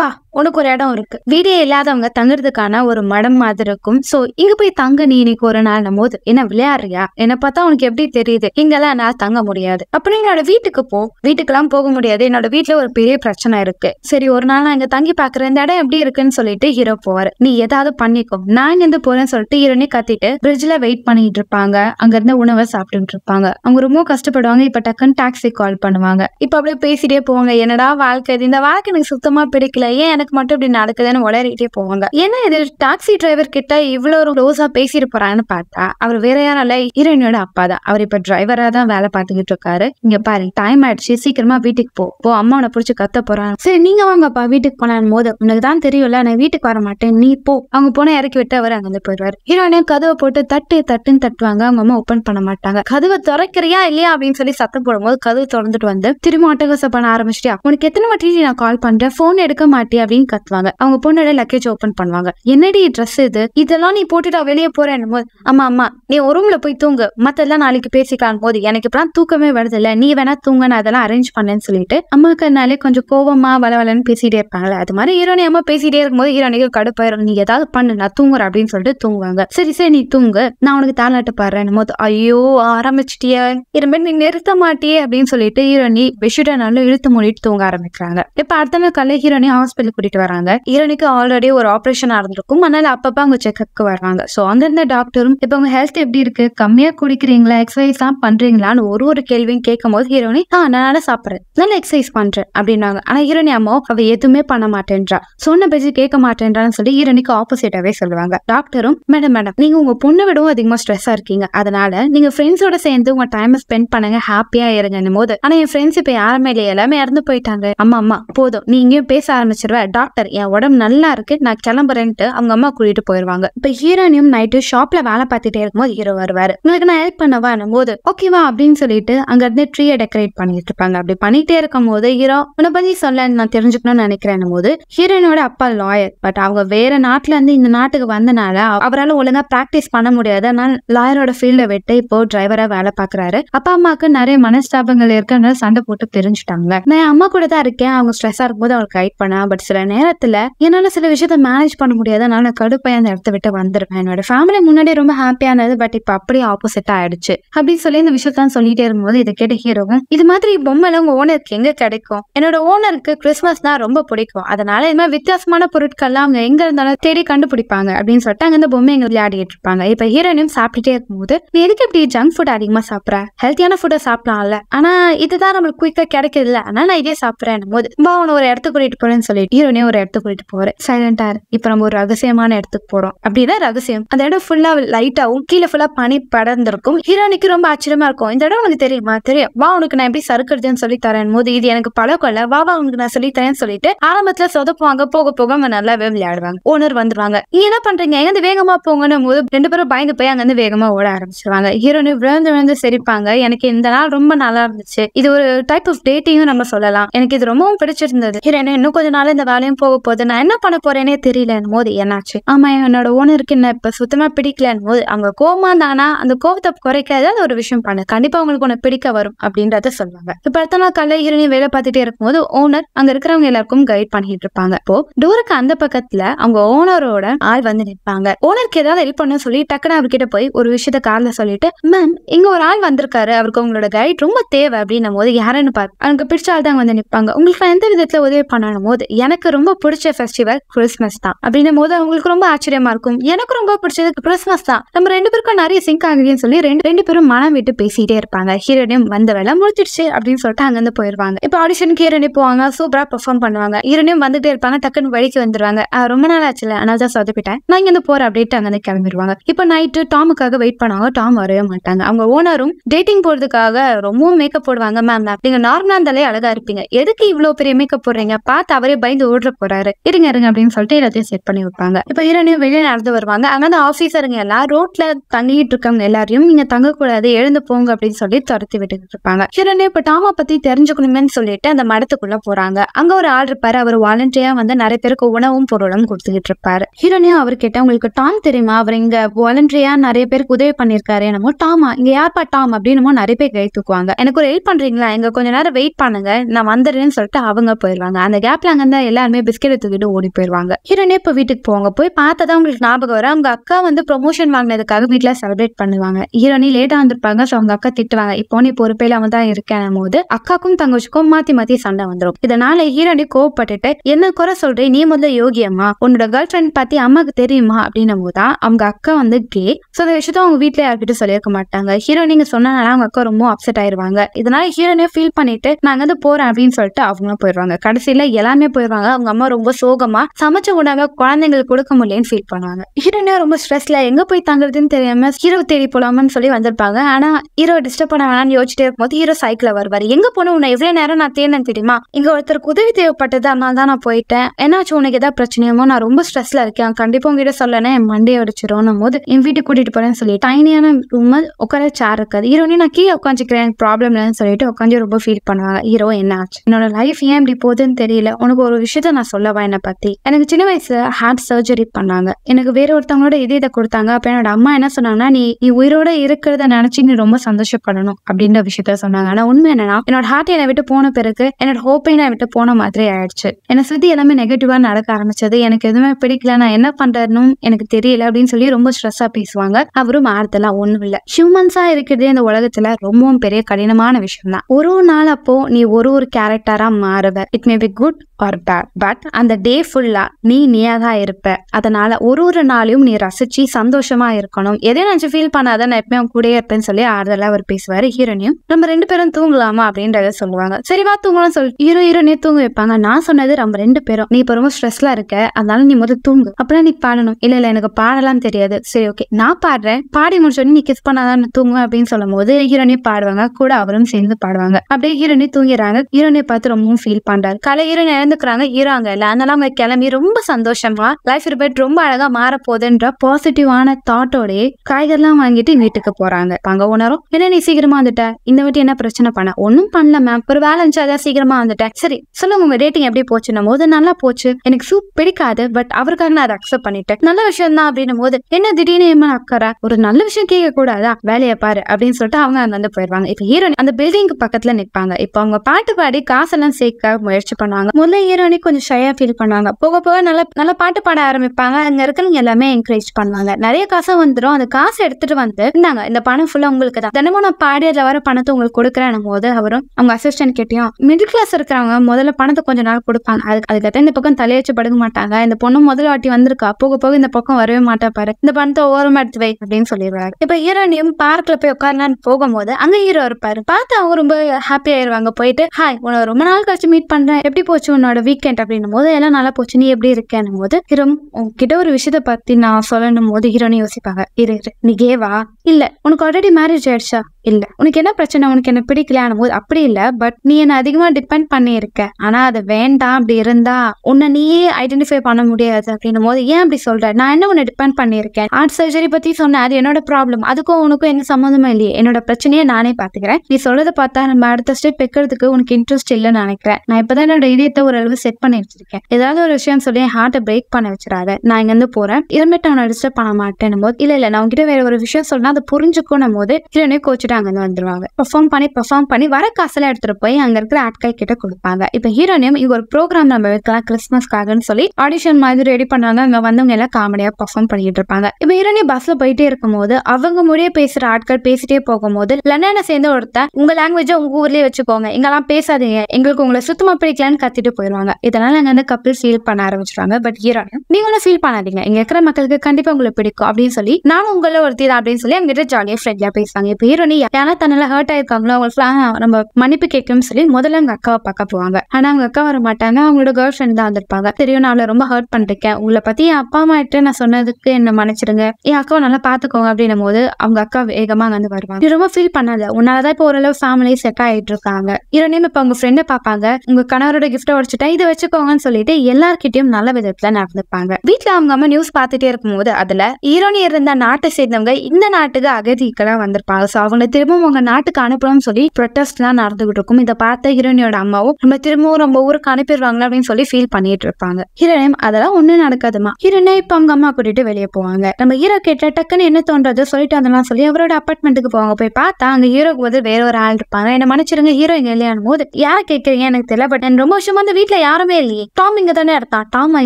வா உனக்கு ஒரு இடம் இருக்கு வீடே இல்லாதவங்க தங்குறதுக்கான ஒரு மடம் மாதிரி இருக்கும் ஸோ இங்கே போய் தங்க நீ இன்னைக்கு ஒரு நாள் போது என்ன விளையாடுறியா என்ன பார்த்தா உனக்கு எப்படி தெரியுது இங்கெல்லாம் என்னால் தங்க முடியாது அப்படி என்னோட வீட்டுக்கு போ வீட்டுக்கெல்லாம் போக முடியாது என்னோட வீட்டில் ஒரு பெரிய பிரச்சனை இருக்கு சரி ஒரு நாள் நான் இங்கே தங்கி பாக்குற இந்த இடம் எப்படி இருக்குன்னு சொல்லிட்டு ஹீரோ போவாரு நீ ஏதாவது பண்ணி இருக்கும் நான் இருந்து போறேன்னு சொல்லிட்டு இரண்டே கத்திட்டு பிரிட்ஜ்ல வெயிட் பண்ணிட்டு இருப்பாங்க அங்க இருந்து உணவை சாப்பிட்டு இருப்பாங்க அவங்க ரொம்ப கஷ்டப்படுவாங்க இப்ப டக்குன்னு டாக்ஸி கால் பண்ணுவாங்க இப்ப அப்படியே பேசிட்டே போவாங்க என்னடா வாழ்க்கை இது இந்த வாழ்க்கை எனக்கு சுத்தமா பிடிக்கல ஏன் எனக்கு மட்டும் இப்படி நடக்குதுன்னு உளறிட்டே போவாங்க ஏன்னா இது டாக்ஸி டிரைவர் கிட்ட இவ்வளவு க்ளோஸா பேசிட்டு போறாங்கன்னு பார்த்தா அவர் வேற யாரும் இல்ல இரணியோட அப்பா தான் அவர் இப்ப டிரைவரா தான் வேலை பார்த்துக்கிட்டு இருக்காரு இங்க பாரு டைம் ஆயிடுச்சு சீக்கிரமா வீட்டுக்கு போ போ அம்மா உன புடிச்சு கத்த போறாங்க சரி நீங்க வாங்கப்பா வீட்டுக்கு போனான் போது உனக்கு தான் தெரியும்ல நான் வீட்டுக்கு வர மாட்டேன் நீ போ அவங்க போன அவனை இறக்கி விட்டு அவர் அங்கிருந்து போயிடுவார் ஹீரோயினையும் கதவை போட்டு தட்டு தட்டுன்னு தட்டுவாங்க அவங்க அம்மா ஓப்பன் பண்ண மாட்டாங்க கதவை திறக்கிறியா இல்லையா அப்படின்னு சொல்லி சத்தம் போடும்போது கதவு திறந்துட்டு வந்து திரும்ப அட்டகாச பண்ண ஆரம்பிச்சிட்டியா உனக்கு எத்தனை வாட்டி நான் கால் பண்றேன் போன் எடுக்க மாட்டேன் அப்படின்னு கத்துவாங்க அவங்க பொண்ணோட லக்கேஜ் ஓப்பன் பண்ணுவாங்க என்னடி ட்ரெஸ் இது இதெல்லாம் நீ போட்டுட்டா வெளியே போறேன் போது அம்மா அம்மா நீ ஒரு ரூம்ல போய் தூங்கு மத்தெல்லாம் நாளைக்கு பேசிக்கலாம் போது எனக்கு இப்பெல்லாம் தூக்கமே வருது இல்ல நீ வேணா தூங்க நான் அதெல்லாம் அரேஞ்ச் பண்ணேன்னு சொல்லிட்டு அம்மாக்குனாலே கொஞ்சம் கோவமா வளவலன்னு பேசிட்டே இருப்பாங்களே அது மாதிரி ஹீரோனி அம்மா பேசிட்டே இருக்கும்போது ஹீரோனிக்கு கடுப்பாயிரும் நீ ஏதாவது பண்ணு நான் தூங்குறேன் அப்படின்னு சொல்லிட்டு தூங்குவாங்க சரி சரி நீ தூங்கு நான் உனக்கு தாளாட்டு பாடுறேன் மொத்தம் ஐயோ ஆரம்பிச்சிட்டியா இனிமேல் நீ நிறுத்த மாட்டியே அப்படின்னு சொல்லிட்டு ஹீரோனி பெட்ஷீட்டை நல்லா இழுத்து மூடிட்டு தூங்க ஆரம்பிக்கிறாங்க இப்ப அடுத்த காலையில ஹீரோனி ஹாஸ்பிட்டல் கூட்டிட்டு வராங்க ஹீரோனிக்கு ஆல்ரெடி ஒரு ஆப்ரேஷன் நடந்திருக்கும் அதனால அப்பப்ப அவங்க செக்அப்க்கு வர்றாங்க சோ அங்க இருந்த டாக்டரும் இப்ப உங்க ஹெல்த் எப்படி இருக்கு கம்மியா குடிக்கிறீங்களா எக்ஸசைஸ் எல்லாம் பண்றீங்களான்னு ஒரு ஒரு கேள்வியும் கேட்கும் போது ஹீரோனி ஆ நான் சாப்பிடுறேன் நல்லா எக்ஸசைஸ் பண்றேன் அப்படின்னாங்க ஆனா ஹீரோனி அம்மா அவ எதுவுமே பண்ண மாட்டேன்றா சொன்ன பேச்சு கேட்க மாட்டேன்றான்னு சொல்லி ஹீரோனிக்கு ஆப்போசிட்டாவே அப்படின்றவே சொல்லுவாங்க டாக்டரும் மேடம் மேடம் நீங்க உங்க பொண்ணை விடவும் அதிகமா ஸ்ட்ரெஸ்ஸா இருக்கீங்க அதனால நீங்க ஃப்ரெண்ட்ஸோட சேர்ந்து உங்க டைம் ஸ்பெண்ட் பண்ணுங்க ஹாப்பியா இருங்கன்னு போது ஆனா என் ஃப்ரெண்ட்ஸ் இப்ப யாருமே இல்லையா எல்லாமே இறந்து போயிட்டாங்க அம்மா அம்மா போதும் நீங்க பேச ஆரம்பிச்சிருவ டாக்டர் என் உடம்பு நல்லா இருக்கு நான் கிளம்புறேன்ட்டு அவங்க அம்மா கூட்டிட்டு போயிருவாங்க இப்ப ஹீரோனியும் நைட்டு ஷாப்ல வேலை பார்த்துட்டே இருக்கும்போது ஹீரோ வருவாரு உங்களுக்கு நான் ஹெல்ப் பண்ணவா போது ஓகேவா அப்படின்னு சொல்லிட்டு அங்க இருந்து ட்ரீயை டெக்கரேட் பண்ணிட்டு இருப்பாங்க அப்படி பண்ணிட்டே இருக்கும் போது ஹீரோ உன்னை பத்தி சொல்ல நான் தெரிஞ்சுக்கணும்னு நினைக்கிறேன் போது ஹீரோனோட அப்பா லாயர் பட் அவங்க வேற நாட்டுல இருந்து இந்த நாட்டுக்கு வந்தனால அவரால் ஒழுங்கா ப்ராக்டிஸ் பண்ண முடியாது அதனால லாயரோட ஃபீல்டை விட்டு இப்போ டிரைவரா வேலை பாக்குறாரு அப்பா அம்மாவுக்கு நிறைய மனஸ்தாபங்கள் இருக்குன்னு சண்டை போட்டு பிரிஞ்சுட்டாங்க நான் அம்மா கூட தான் இருக்கேன் அவங்க ஸ்ட்ரெஸ்ஸா இருக்கும்போது அவளுக்கு கைட் பண்ணா பட் சில நேரத்துல என்னால சில விஷயத்த மேனேஜ் பண்ண முடியாது நான் கடுப்பை அந்த இடத்த விட்டு வந்துருவேன் என்னோட ஃபேமிலி முன்னாடி ரொம்ப ஹாப்பியானது பட் இப்போ அப்படியே ஆப்போசிட் ஆயிடுச்சு அப்படின்னு சொல்லி இந்த விஷயத்தான் சொல்லிட்டே இருக்கும்போது இதை கேட்ட ஹீரோவும் இது மாதிரி பொம்மைல உங்க ஓனருக்கு எங்க கிடைக்கும் என்னோட ஓனருக்கு கிறிஸ்மஸ் தான் ரொம்ப பிடிக்கும் அதனால இது மாதிரி வித்தியாசமான பொருட்கள்லாம் அவங்க எங்க இருந்தாலும் தேடி கண்டுபிடிக்கும் இருப்பாங்க அப்படின்னு சொல்லிட்டு அங்க இந்த பொம்மை எங்க விளையாடிட்டு இருப்பாங்க இப்ப ஹீரோயினும் சாப்பிட்டுட்டே இருக்கும்போது நீ எதுக்கு இப்படி ஜங்க் ஃபுட் அதிகமா சாப்பிட்ற ஹெல்த்தியான ஃபுட்டை சாப்பிடலாம்ல ஆனா இதுதான் நம்மளுக்கு குயிக்கா கிடைக்குதுல்ல ஆனா நான் இதே சாப்பிட்றேன் போது பா அவனை ஒரு இடத்துக்கு கூட்டிட்டு போறேன்னு சொல்லிட்டு ஹீரோனே ஒரு இடத்துக்கு கூட்டிட்டு போறேன் சைலண்டா இப்ப நம்ம ஒரு ரகசியமான இடத்துக்கு போறோம் அப்படின்னா ரகசியம் அந்த இடம் ஃபுல்லா லைட்டாவும் கீழே ஃபுல்லா பனி படர்ந்திருக்கும் ஹீரோனிக்கு ரொம்ப ஆச்சரியமா இருக்கும் இந்த இடம் உனக்கு தெரியுமா தெரியும் வா உனக்கு நான் எப்படி சறுக்குறதுன்னு சொல்லி தரேன் போது இது எனக்கு பழக்கம் வா வா உனக்கு நான் சொல்லி தரேன்னு சொல்லிட்டு ஆரம்பத்துல சொதப்புவாங்க போக போக நல்லாவே விளையாடுவாங்க ஓனர் வந்துருவாங்க நீ என்ன பண்றீங்க எங்க வேகமா போங்கன்னு போது ரெண்டு பேரும் பயந்து போய் அங்கிருந்து வேகமா ஓட ஆரம்பிச்சிருவாங்க ஹீரோனு விழுந்து விழுந்து சிரிப்பாங்க எனக்கு இந்த நாள் ரொம்ப நல்லா இருந்துச்சு இது ஒரு டைப் ஆஃப் டேட்டிங்கும் நம்ம சொல்லலாம் எனக்கு இது ரொம்பவும் பிடிச்சிருந்தது ஹீரோனு இன்னும் கொஞ்ச நாள் இந்த வேலையும் போக போகுது நான் என்ன பண்ண போறேனே தெரியலன்னு போது என்னாச்சு ஆமா என்னோட ஓனருக்கு என்ன இப்ப சுத்தமா பிடிக்கலன்னு போது அவங்க கோமா தானா அந்த கோபத்தை குறைக்காத ஒரு விஷயம் பண்ணு கண்டிப்பா அவங்களுக்கு உன்னை பிடிக்க வரும் அப்படின்றத சொல்லுவாங்க இப்ப அடுத்த நாள் கல்ல ஹீரோனி வேலை பார்த்துட்டே இருக்கும்போது ஓனர் அங்க இருக்கிறவங்க எல்லாருக்கும் கைட் பண்ணிட்டு இருப்பாங்க இப்போ டூருக்கு அந்த பக்கத்துல அவங்க ஓனரோட ஆள் வந்து நிற்பாங்க ஓனருக்கு ஏதாவது ஹெல்ப் பண்ண சொல்லி டக்குன்னு அவர்கிட்ட போய் ஒரு விஷயத்த காரில் சொல்லிட்டு மேம் இங்க ஒரு ஆள் வந்திருக்காரு அவருக்கு உங்களோட கைட் ரொம்ப தேவை அப்படின்னும் போது யாருன்னு பாரு அவனுக்கு பிடிச்ச ஆள் தான் வந்து நிற்பாங்க உங்களுக்கு எந்த விதத்துல உதவி பண்ணணும் போது எனக்கு ரொம்ப பிடிச்ச ஃபெஸ்டிவல் கிறிஸ்மஸ் தான் அப்படின்னும் போது அவங்களுக்கு ரொம்ப ஆச்சரியமா இருக்கும் எனக்கு ரொம்ப பிடிச்சது கிறிஸ்மஸ் தான் நம்ம ரெண்டு பேருக்கும் நிறைய சிங்க் ஆகுதுன்னு சொல்லி ரெண்டு ரெண்டு பேரும் மனம் விட்டு பேசிட்டே இருப்பாங்க ஹீரோடையும் வந்த வேலை முடிச்சிடுச்சு அப்படின்னு சொல்லிட்டு அங்கேருந்து போயிருவாங்க இப்போ ஆடிஷனுக்கு ஹீரோனி போவாங்க சூப்பரா பெர்ஃபார்ம் பண்ணுவாங்க ஹீரோனையும் வந்துட்டே இருப்பாங்க டக்குன்னு வழிக்கு வந்துருவாங்க ரொம்ப நாள் ஆச்சுல அதனால தான் சொதப்பி குறிப்பிட்டேன் நான் இங்க போற அப்டேட் அங்கிருந்து கிளம்பிடுவாங்க இப்ப நைட்டு டாமுக்காக வெயிட் பண்ணாங்க டாம் வரவே மாட்டாங்க அவங்க ஓனரும் டேட்டிங் போறதுக்காக ரொம்பவும் மேக்கப் போடுவாங்க மேம் நீங்க நார்மலா இருந்தாலே அழகா இருப்பீங்க எதுக்கு இவ்வளவு பெரிய மேக்கப் போடுறீங்க பார்த்து அவரே பயந்து ஓடுற போறாரு இருங்க இருங்க அப்படின்னு சொல்லிட்டு எல்லாத்தையும் செட் பண்ணி வைப்பாங்க இப்போ இரண்டையும் வெளியே நடந்து வருவாங்க அங்க அந்த ஆபீசருங்க எல்லாம் ரோட்ல தங்கிட்டு இருக்கவங்க எல்லாரையும் நீங்க தங்கக்கூடாது எழுந்து போங்க அப்படின்னு சொல்லி துரத்தி விட்டுட்டு இருப்பாங்க இரண்டே இப்போ டாமா பத்தி தெரிஞ்சுக்கணுமேனு சொல்லிட்டு அந்த மடத்துக்குள்ள போறாங்க அங்க ஒரு ஆள் இருப்பாரு அவர் வாலண்டியா வந்து நிறைய பேருக்கு உணவும் பொருளும் கொடுத்துக்கிட்டு இருப்பாரு ஹீரோ உடனே அவர் கேட்டேன் உங்களுக்கு டாம் தெரியுமா அவர் இங்க வாலண்டரியா நிறைய பேருக்கு உதவி பண்ணிருக்காரு என்னமோ டாமா இங்க யார்ப்பா டாம் அப்படின்னுமோ நிறைய பேர் கை தூக்குவாங்க எனக்கு ஒரு ஹெல்ப் பண்றீங்களா எங்க கொஞ்ச நேரம் வெயிட் பண்ணுங்க நான் வந்துடுறேன்னு சொல்லிட்டு அவங்க போயிருவாங்க அந்த கேப்ல அங்க இருந்தா எல்லாருமே பிஸ்கெட் தூக்கிட்டு ஓடி போயிருவாங்க ஹீரோனே இப்போ வீட்டுக்கு போவாங்க போய் பார்த்தா உங்களுக்கு ஞாபகம் வரும் அவங்க அக்கா வந்து ப்ரொமோஷன் வாங்கினதுக்காக வீட்டுல செலிப்ரேட் பண்ணுவாங்க ஹீரோனி லேட்டா வந்திருப்பாங்க ஸோ அவங்க அக்கா திட்டுவாங்க இப்போ நீ பொறுப்பையில அவன் தான் இருக்கேன் போது அக்காக்கும் தங்கச்சிக்கும் மாத்தி மாத்தி சண்டை வந்துடும் இதனால ஹீரோனி கோவப்பட்டுட்டு என்ன குறை சொல்றேன் நீ முதல்ல யோகியம்மா உன்னோட கேர்ள் ஃபிரெண்ட் பத்தி அம்மாவுக்கு தெரியுமா அப்படின்னும் போது தான் அவங்க அக்கா வந்து கே ஸோ அந்த விஷயத்த அவங்க வீட்டில் யார்கிட்ட சொல்லியிருக்க மாட்டாங்க ஹீரோ நீங்க சொன்னனால அவங்க அக்கா ரொம்ப அப்செட் ஆயிருவாங்க இதனால ஹீரோனே ஃபீல் பண்ணிட்டு நாங்க வந்து போறேன் அப்படின்னு சொல்லிட்டு அவங்களும் போயிடுவாங்க கடைசியில எல்லாருமே போயிடுவாங்க அவங்க அம்மா ரொம்ப சோகமா சமைச்ச உணவை குழந்தைங்களுக்கு கொடுக்க முடியலன்னு ஃபீல் பண்ணுவாங்க ஹீரோனே ரொம்ப ஸ்ட்ரெஸ்ல எங்க போய் தங்குறதுன்னு தெரியாம ஹீரோ தேடி போலாமான்னு சொல்லி வந்திருப்பாங்க ஆனா ஹீரோ டிஸ்டர்ப் பண்ண வேணாம்னு யோசிச்சுட்டே இருக்கும் ஹீரோ சைக்கிள் வருவார் எங்க போன உன்னை எவ்வளவு நேரம் நான் தேடினேன் தெரியுமா இங்க ஒருத்தருக்கு உதவி தேவைப்பட்டது அதனால தான் நான் போயிட்டேன் என்னாச்சு உனக்கு ஏதாவது பிரச்சனையுமோ நான் ரொம்ப ஸ்ட்ரெஸ்ல இருக்கேன் கண்டிப்பாக உங்ககிட்ட சொல்லனே என் மண்டையை அடிச்சிரும் போது என் வீட்டுக்கு கூட்டிகிட்டு போகிறேன்னு சொல்லிட்டு டைனியான ரூம் உட்கார சேர் இருக்காது ஹீரோனி நான் கீழே உட்காந்துக்கிறேன் எனக்கு ப்ராப்ளம் இல்லைன்னு சொல்லிட்டு உட்காந்து ரொம்ப ஃபீல் பண்ணுவாங்க ஹீரோ என்ன ஆச்சு என்னோட லைஃப் ஏன் இப்படி போகுதுன்னு தெரியல உனக்கு ஒரு விஷயத்த நான் சொல்லவா என்னை பற்றி எனக்கு சின்ன வயசுல ஹார்ட் சர்ஜரி பண்ணாங்க எனக்கு வேற ஒருத்தவங்களோட இதை கொடுத்தாங்க அப்போ என்னோட அம்மா என்ன சொன்னாங்கன்னா நீ நீ உயிரோட இருக்கிறத நினச்சி நீ ரொம்ப சந்தோஷப்படணும் அப்படின்ற விஷயத்த சொன்னாங்க ஆனால் உண்மை என்னன்னா என்னோட ஹார்ட் என்னை விட்டு போன பிறகு என்னோட ஹோப்பை நான் விட்டு போன மாதிரி ஆயிடுச்சு என்னை சுற்றி எல்லாமே நெகட்டிவா நடக்க ஆரம்பிச்சது எனக்கு எதுவுமே பிடிக்கல நான் என்ன பண்றனும் எனக்கு தெரியல அப்படின்னு சொல்லி ரொம்ப ஸ்ட்ரெஸ்ஸாக பேசுவாங்க அவரும் ஆர்த்தெல்லாம் ஒன்றும் இல்லை ஹியூமன்ஸா இருக்கிறதே இந்த உலகத்துல ரொம்பவும் பெரிய கடினமான விஷயம் தான் ஒரு ஒரு நாள் அப்போ நீ ஒரு ஒரு கேரக்டராக மாறுவ it may be good or bad but அந்த டே ஃபுல்லாக நீ நீயா தான் இருப்ப அதனால் ஒரு ஒரு நாளையும் நீ ரசிச்சு சந்தோஷமாக இருக்கணும் எதையும் நினச்சி ஃபீல் பண்ணாத நான் எப்பயும் கூட கூடயே இருப்பேன்னு சொல்லி ஆறுதலாக அவர் பேசுவார் ஹீரோனியும் நம்ம ரெண்டு பேரும் தூங்கலாமா அப்படின்றத சொல்லுவாங்க சரிவா தூங்கலாம் சொல்லி ஹீரோ ஹீரோனே தூங்க வைப்பாங்க நான் சொன்னது நம்ம ரெண்டு பேரும் நீ இப்போ ரொம்ப ஸ்ட்ரெஸ்லாம் இருக்க அதனால நீ முதல் தூங்கு அப்புறம் நீ பாடணும் இல்லை இல்லை எனக்கு பாடலாம் தெரியாது சரி ஓகே நான் பாடுறேன் பாடி முடிச்சோடனே நீ கிஸ் பண்ணாதான் தூங்குவேன் அப்படின்னு சொல்லும் போது ஹீரோனே பாடுவாங்க கூட அவரும் சேர்ந்து பாடுவாங்க அப்படியே ஹீரோனி தூங்கிடுறாங்க ஹீரோனே பார்த்து ரொம்பவும் ஃபீல் பண்றாரு கலை ஹீரோனே சேர்ந்துக்கிறாங்க ஈராங்க அதனால அவங்க கிளம்பி ரொம்ப சந்தோஷமா லைஃப் ரிபேட் ரொம்ப அழகா மாற போதுன்ற பாசிட்டிவான தாட்டோடய காய்கறிலாம் வாங்கிட்டு வீட்டுக்கு போறாங்க அங்க உணரும் என்ன நீ சீக்கிரமா வந்துட்ட இந்த வாட்டி என்ன பிரச்சனை பண்ண ஒன்னும் பண்ணல மேம் ஒரு வேலை இருந்துச்சு அதான் சீக்கிரமா வந்துட்டேன் சரி சொல்லுங்க உங்க ரேட்டிங் எப்படி போச்சுன்னும் போது நல்லா போச்சு எனக்கு சூப் பிடிக்காது பட் அவருக்காக நான் அதை அக்செப்ட் பண்ணிட்டேன் நல்ல விஷயம் தான் அப்படின்னும் போது என்ன திடீர்னு என்ன அக்கறை ஒரு நல்ல விஷயம் கேட்க கூடாதா வேலையை பாரு அப்படின்னு சொல்லிட்டு அவங்க அங்க வந்து போயிருவாங்க இப்ப ஹீரோயின் அந்த பில்டிங்க்கு பக்கத்துல நிற்பாங்க இப்ப அவங்க பாட்டு பாடி காசெல்லாம் சேர்க்க முயற்சி பண்ணுவாங்க முதல்ல ஹீரோயினி கொஞ்சம் ஷையாக ஃபீல் பண்ணுவாங்க போக போக நல்லா நல்லா பாட்டு பாட ஆரம்பிப்பாங்க அங்கே இருக்கிறவங்க எல்லாமே என்கரேஜ் பண்ணுவாங்க நிறைய காசு வந்துடும் அந்த காசு எடுத்துட்டு வந்து இருந்தாங்க இந்த பணம் ஃபுல்லாக உங்களுக்கு தான் தினமும் நான் பாடியில் வர பணத்தை உங்களுக்கு கொடுக்குறேன் போது அவரும் அவங்க அசிஸ்டன்ட் கிட்டையும் மிடில் கிளாஸ் இருக்கிறவங்க முதல்ல பணத்தை கொஞ்ச நாள் கொடுப்பாங்க அதுக்கு அதுக்கப்புறம் இந்த பக்கம் தலையச்சு படுக்க மாட்டாங்க இந்த பொண்ணு முதல் வாட்டி வந்திருக்கா போக போக இந்த பக்கம் வரவே மாட்டா பாரு இந்த பணத்தை ஓரமா எடுத்து வை அப்படின்னு சொல்லிடுவாரு இப்ப ஹீரோனியும் பார்க்ல போய் உட்காரலான்னு போகும்போது அங்க ஹீரோ இருப்பாரு பார்த்து அவங்க ரொம்ப ஹாப்பி ஆயிருவாங்க போயிட்டு ஹாய் உன ரொம்ப நாள் கழிச்சு மீட் பண்றேன் எப்படி போச்சு உன்னோட உன்னோட வீக்கெண்ட் அப்படின்னும் போது எல்லாம் நல்லா போச்சு நீ எப்படி இருக்கேன்னும் போது ஹீரோ உங்ககிட்ட ஒரு விஷயத்த பத்தி நான் சொல்லணும் போது ஹீரோன்னு யோசிப்பாங்க இரு நீ கேவா இல்லை உனக்கு ஆல்ரெடி மேரேஜ் ஆயிடுச்சா இல்லை உனக்கு என்ன பிரச்சனை உனக்கு என்ன பிடிக்கலான போது அப்படி இல்லை பட் நீ என்னை அதிகமாக டிபெண்ட் பண்ணியிருக்க ஆனால் அது வேண்டாம் அப்படி இருந்தா உன்னை நீயே ஐடென்டிஃபை பண்ண முடியாது அப்படின்னும் போது ஏன் அப்படி சொல்ற நான் என்ன உன்னை டிபெண்ட் பண்ணியிருக்கேன் ஹார்ட் சர்ஜரி பற்றி சொன்னேன் அது என்னோட ப்ராப்ளம் அதுக்கும் உனக்கும் என்ன சம்மந்தமே இல்லையே என்னோட பிரச்சனையை நானே பார்த்துக்கிறேன் நீ சொல்றதை பார்த்தா நம்ம அடுத்த ஸ்டெப் வைக்கிறதுக்கு உனக்கு இன்ட்ரெஸ்ட் இல்லைன்னு நினைக்கிறேன் நான் இப்போதான் என்னோட இதயத்தை ஓரளவு செட் பண்ணி வச்சிருக்கேன் ஏதாவது ஒரு விஷயம் சொல்லி என் ஹார்ட்டை பிரேக் பண்ண வச்சிடாத நான் இங்கேருந்து போறேன் இரும்பிட்டு அவனை டிஸ்டர்ப் பண்ண மாட்டேன் போது இல்லை இல்லை நான் உங்ககிட்ட வேற ஒரு விஷயம் சொன்னா வந்து புரிஞ்சுக்கணும் போது இல்லைனே கோச்சுட்டு அங்கே வந்துருவாங்க பெர்ஃபார்ம் பண்ணி பெர்ஃபார்ம் பண்ணி வர காசெல்லாம் எடுத்துட்டு போய் அங்க இருக்கிற ஆட்கள் கிட்ட கொடுப்பாங்க இப்போ ஹீரோனியம் இங்க ஒரு ப்ரோக்ராம் நம்ம வைக்கலாம் கிறிஸ்மஸ்க்காகன்னு சொல்லி ஆடிஷன் மாதிரி ரெடி பண்ணாங்க அங்க வந்தவங்க எல்லாம் காமெடியா பர்ஃபார்ம் பண்ணிட்டு இருப்பாங்க இப்போ ஹீரோனியம் பஸ்ல போயிட்டே இருக்கும் போது அவங்க மொழியே பேசுற ஆட்கள் பேசிட்டே போகும்போது லண்டனை சேர்ந்த ஒருத்தன் உங்க லாங்குவேஜை உங்க ஊர்லயே வச்சுக்கோங்க இங்கெல்லாம் பேசாதீங்க எங்களுக்கு உங்களை சுத்தமா பிடிக்கலன்னு கத்திட்டு போயிடுவாங்க இதனால அங்க வந்து கப்பிள் ஃபீல் பண்ண ஆரம்பிச்சிருவாங்க பட் ஹீரோனியம் நீங்களும் ஃபீல் பண்ணாதீங்க இங்க இருக்கிற மக்களுக்கு கண்டிப்பா உங்களுக்கு பிடிக்கும் அப்படின்னு சொல்லி நானும் உங்களை ஒருத்தி அப்படின்னு சொல்லி அங்க வந்துட்டு ஜாலியாக ஃப்ரெண்ட்லியாக பேசுவாங்க இப்போ ஹீரோனி யாரா தன்னால ஹர்ட் ஆயிருக்காங்களோ அவங்களுக்குலாம் நம்ம மன்னிப்பு கேட்கணும்னு சொல்லி முதல்ல அவங்க அக்காவை பார்க்க போவாங்க ஆனா அவங்க அக்கா வர மாட்டாங்க அவங்களோட கேர்ள் ஃப்ரெண்ட் தான் வந்திருப்பாங்க தெரியும் நான் ரொம்ப ஹர்ட் பண்ணிருக்கேன் உங்களை பத்தி என் அப்பா அம்மா கிட்ட நான் சொன்னதுக்கு என்ன மன்னிச்சிருங்க என் அக்காவை நல்லா பார்த்துக்கோங்க அப்படின்னும் போது அவங்க அக்கா அங்கே வந்து வருவாங்க ரொம்ப ஃபீல் பண்ணாத உன்னாலதான் இப்போ ஓரளவு ஃபேமிலி செட் ஆகிட்டு இருக்காங்க ஹீரோனியும் இப்போ அவங்க ஃப்ரெண்டை பார்ப்பாங்க உங்க கணவரோட கிஃப்ட்டை உடச்சிட்டா இதை வச்சுக்கோங்கன்னு சொல்லிட்டு எல்லார்கிட்டயும் நல்ல விதத்துல நடந்துப்பாங்க வீட்டுல அவங்க அம்மா நியூஸ் பார்த்துட்டே இருக்கும்போது அதுல ஹீரோனி இருந்த நாட்டை சேர்ந்தவங்க இந்த நாட்டை வெளிநாட்டுக்கு அகதிக்கெல்லாம் வந்திருப்பாங்க ஸோ அவங்கள திரும்பவும் உங்க நாட்டுக்கு அனுப்பணும்னு சொல்லி எல்லாம் நடந்துகிட்டு இருக்கும் இதை பார்த்த ஹீரோனியோட அம்மாவும் நம்ம திரும்பவும் நம்ம ஊருக்கு அனுப்பிடுவாங்களா அப்படின்னு சொல்லி ஃபீல் பண்ணிட்டு இருப்பாங்க ஹீரோனையும் அதெல்லாம் ஒன்றும் நடக்காதுமா ஹீரோனே இப்போ அவங்க அம்மா கூட்டிட்டு வெளியே போவாங்க நம்ம ஹீரோ கேட்ட டக்குன்னு என்ன தோன்றது சொல்லிட்டு அதெல்லாம் சொல்லி அவரோட அப்பார்ட்மெண்ட்டுக்கு போவாங்க போய் பார்த்தா அங்க ஹீரோக்கு வந்து வேற ஒரு ஆள் இருப்பாங்க என்ன மன்னிச்சிருங்க ஹீரோ இங்க இல்லையான போது யாரை கேட்கறீங்க எனக்கு தெரியல பட் ரொம்ப வருஷமா அந்த வீட்டுல யாருமே இல்லையே டாம் இங்க தானே இருந்தான் டாமா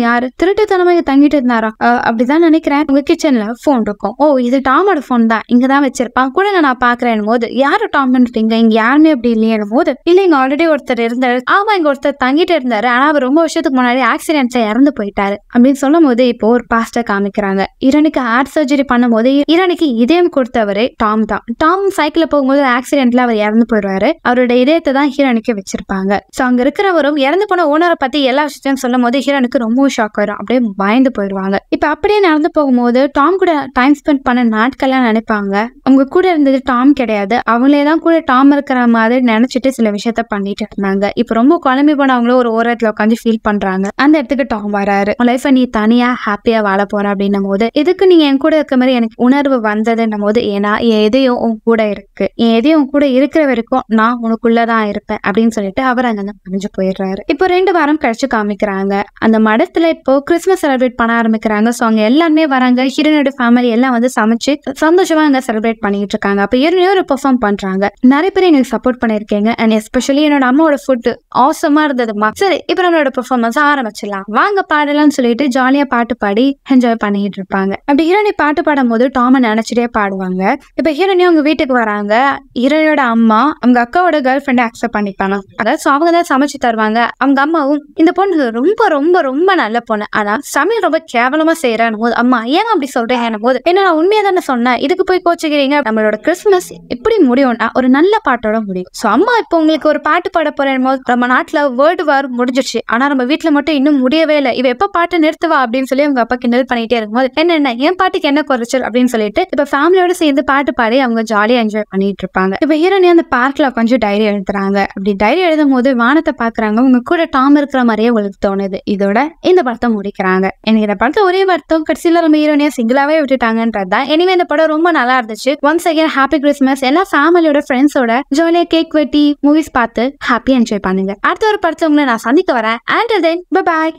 யாரு தனமா இங்க தங்கிட்டு இருந்தாரா அப்படிதான் நினைக்கிறேன் உங்க கிச்சன்ல போன் இருக்கும் ஓ இது டாமோட போன் தான் தான் இங்கே தான் வச்சிருப்பான் கூட நான் பாக்குறேன் போது யார் டாம்னு இருக்கீங்க இங்கே யாருமே அப்படி இல்லையனும் போது இல்ல இங்க ஆல்ரெடி ஒருத்தர் இருந்தார் ஆமா இங்கே ஒருத்தர் தங்கிட்டு இருந்தாரு ஆனால் அவர் ரொம்ப வருஷத்துக்கு முன்னாடி ஆக்சிடென்ட்ஸ் இறந்து போயிட்டாரு அப்படின்னு சொல்லும் போது இப்போ ஒரு பாஸ்டர் காமிக்கிறாங்க இரனுக்கு ஹார்ட் சர்ஜரி பண்ணும் போது இரனுக்கு இதயம் கொடுத்தவரு டாம் தான் டாம் சைக்கிள் போகும்போது ஆக்சிடென்ட்ல அவர் இறந்து போயிடுவாரு அவருடைய இதயத்தை தான் ஹீரோனுக்கு வச்சிருப்பாங்க ஸோ அங்க இருக்கிறவரும் இறந்து போன ஓனரை பத்தி எல்லா விஷயத்தையும் சொல்லும் போது ஹீரோனுக்கு ரொம்ப ஷாக் வரும் அப்படியே பயந்து போயிடுவாங்க இப்போ அப்படியே நடந்து போகும்போது டாம் கூட டைம் ஸ்பெண்ட் பண்ண நாட்கள்லாம் நினைப்பு இருப்பாங்க அவங்க கூட இருந்தது டாம் கிடையாது அவங்களே தான் கூட டாம் இருக்கிற மாதிரி நினைச்சிட்டு சில விஷயத்த பண்ணிட்டு இருந்தாங்க இப்ப ரொம்ப குழம்பி போனவங்களும் ஒரு ஓரத்துல உட்காந்து ஃபீல் பண்றாங்க அந்த இடத்துக்கு டாம் வராரு உன் நீ தனியா ஹாப்பியா வாழ போற அப்படின்னும் போது இதுக்கு நீங்க என் கூட இருக்க மாதிரி எனக்கு உணர்வு வந்ததுன்னும் போது ஏன்னா என் எதையும் உன் கூட இருக்கு என் எதையும் உன் கூட இருக்கிற வரைக்கும் நான் உனக்குள்ளதான் இருப்பேன் அப்படின்னு சொல்லிட்டு அவர் அங்கங்க மறைஞ்சு போயிடுறாரு இப்போ ரெண்டு வாரம் கழிச்சு காமிக்கிறாங்க அந்த மடத்துல இப்போ கிறிஸ்மஸ் செலிப்ரேட் பண்ண ஆரம்பிக்கிறாங்க ஸோ அங்க எல்லாருமே வராங்க ஹீரோனோட ஃபேமிலி எல்லாம் வந்து சமைச்சு சந்தோஷம் சந்தோஷமாக இங்கே செலிப்ரேட் பண்ணிட்டு இருக்காங்க அப்போ ஏற்கனவே பெர்ஃபார்ம் பண்ணுறாங்க நிறைய பேர் எங்களுக்கு சப்போர்ட் பண்ணிருக்கேங்க அண்ட் எஸ்பெஷலி என்னோட அம்மாவோட ஃபுட் ஆசமாக இருந்ததுமா சரி இப்போ நம்மளோட பெர்ஃபார்மன்ஸ் ஆரம்பிச்சிடலாம் வாங்க பாடலாம்னு சொல்லிட்டு ஜாலியாக பாட்டு பாடி என்ஜாய் பண்ணிட்டு இருப்பாங்க அப்படி ஹீரோனி பாட்டு பாடும் போது டாமை நினச்சிட்டே பாடுவாங்க இப்போ ஹீரோனி அவங்க வீட்டுக்கு வராங்க ஹீரோனியோட அம்மா அவங்க அக்காவோட கேர்ள் ஃப்ரெண்டை அக்செப்ட் பண்ணிப்பாங்க அதாவது ஸோ அவங்க தான் சமைச்சு தருவாங்க அவங்க அம்மாவும் இந்த பொண்ணு ரொம்ப ரொம்ப ரொம்ப நல்ல பொண்ணு ஆனால் சமையல் ரொம்ப கேவலமாக செய்கிறான் போது அம்மா ஏன் அப்படி சொல்கிறேன் போது என்ன நான் உண்மையாக தானே சொன்னேன் இதுக்கு போய் கோச்சுக்கிறீங்க நம்மளோட கிறிஸ்மஸ் எப்படி முடியும்னா ஒரு நல்ல பாட்டோட முடியும் ஸோ அம்மா இப்போ உங்களுக்கு ஒரு பாட்டு பாட போறேன் நம்ம நாட்டில் வேர்ல்டு வார் முடிஞ்சிருச்சு ஆனால் நம்ம வீட்டில் மட்டும் இன்னும் முடியவே இல்லை இவ எப்போ பாட்டு நிறுத்துவா அப்படின்னு சொல்லி அவங்க அப்பா கிண்டல் பண்ணிட்டே இருக்கும்போது என்னென்ன என் பாட்டுக்கு என்ன குறைச்சல் அப்படின்னு சொல்லிட்டு இப்போ ஃபேமிலியோட சேர்ந்து பாட்டு பாடி அவங்க ஜாலியாக என்ஜாய் பண்ணிட்டு இருப்பாங்க இப்போ ஹீரோனி அந்த பார்க்கில் கொஞ்சம் டைரி எழுதுறாங்க அப்படி டைரி எழுதும் போது வானத்தை பார்க்குறாங்க உங்க கூட டாம் இருக்கிற மாதிரியே உங்களுக்கு தோணுது இதோட இந்த படத்தை முடிக்கிறாங்க எனக்கு இந்த படத்தை ஒரே வருத்தம் கடைசியில் நம்ம ஹீரோனியா சிங்கிளாவே விட்டுட்டாங்கன்றது தான் எனிவே இந்த படம் ரொம்ப நல்லா இருந்துச்சு ஒன்ஸ் அகேன் ஹாப்பி கிறிஸ்மஸ் எல்லா ஃபேமிலியோட ஃப்ரெண்ட்ஸோட ஜாலியா கேக் வெட்டி மூவிஸ் பார்த்து ஹாப்பியா என்ஜாய் பண்ணுங்க அடுத்த ஒரு படத்தை உங்களை நான் சந்திக்க வரேன் அண்ட் தென் பாய்